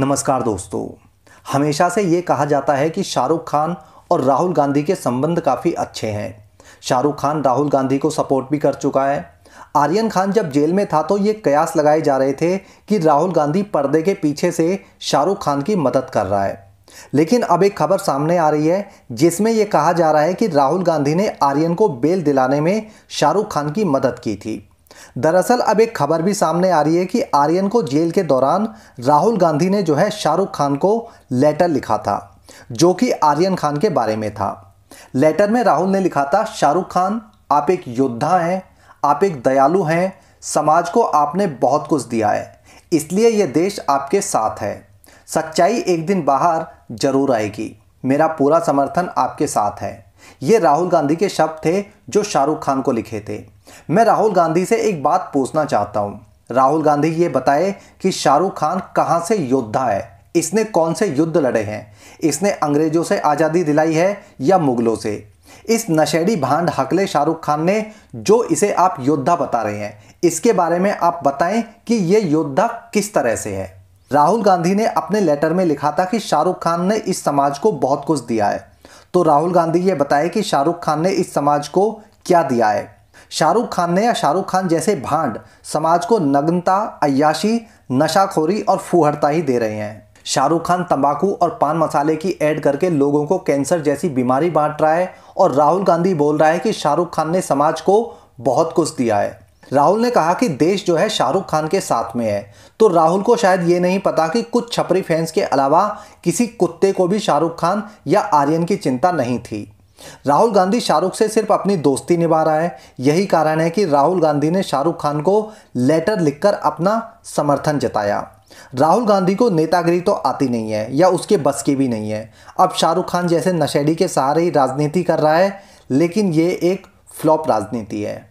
नमस्कार दोस्तों हमेशा से ये कहा जाता है कि शाहरुख खान और राहुल गांधी के संबंध काफ़ी अच्छे हैं शाहरुख खान राहुल गांधी को सपोर्ट भी कर चुका है आर्यन खान जब जेल में था तो ये कयास लगाए जा रहे थे कि राहुल गांधी पर्दे के पीछे से शाहरुख खान की मदद कर रहा है लेकिन अब एक खबर सामने आ रही है जिसमें यह कहा जा रहा है कि राहुल गांधी ने आर्यन को बेल दिलाने में शाहरुख खान की मदद की थी दरअसल अब एक खबर भी सामने आ रही है कि आर्यन को जेल के दौरान राहुल गांधी ने जो है शाहरुख खान को लेटर लिखा था जो कि आर्यन खान के बारे में था लेटर में राहुल ने लिखा था शाहरुख खान आप एक योद्धा हैं आप एक दयालु हैं समाज को आपने बहुत कुछ दिया है इसलिए यह देश आपके साथ है सच्चाई एक दिन बाहर जरूर आएगी मेरा पूरा समर्थन आपके साथ है ये राहुल गांधी के शब्द थे जो शाहरुख खान को लिखे थे मैं राहुल गांधी से एक बात पूछना चाहता हूं राहुल गांधी ये बताए कि शाहरुख खान कहां से योद्धा है इसने कौन से युद्ध लड़े हैं इसने अंग्रेजों से आज़ादी दिलाई है या मुगलों से इस नशेड़ी भांड हकले शाहरुख खान ने जो इसे आप योद्धा बता रहे हैं इसके बारे में आप बताएं कि ये योद्धा किस तरह से है राहुल गांधी ने अपने लेटर में लिखा था कि शाहरुख खान ने इस समाज को बहुत कुछ दिया है तो राहुल गांधी ये बताए कि शाहरुख खान ने इस समाज को क्या दिया है शाहरुख खान ने या शाहरुख खान जैसे भांड समाज को नग्नता अयाशी नशाखोरी और फूहड़ता ही दे रहे हैं शाहरुख खान तंबाकू और पान मसाले की ऐड करके लोगों को कैंसर जैसी बीमारी बांट रहा है और राहुल गांधी बोल रहा है कि शाहरुख खान ने समाज को बहुत कुछ दिया है राहुल ने कहा कि देश जो है शाहरुख खान के साथ में है तो राहुल को शायद ये नहीं पता कि कुछ छपरी फैंस के अलावा किसी कुत्ते को भी शाहरुख खान या आर्यन की चिंता नहीं थी राहुल गांधी शाहरुख से सिर्फ अपनी दोस्ती निभा रहा है यही कारण है कि राहुल गांधी ने शाहरुख खान को लेटर लिखकर अपना समर्थन जताया राहुल गांधी को नेतागिरी तो आती नहीं है या उसके बस की भी नहीं है अब शाहरुख खान जैसे नशेड़ी के सहारे ही राजनीति कर रहा है लेकिन ये एक फ्लॉप राजनीति है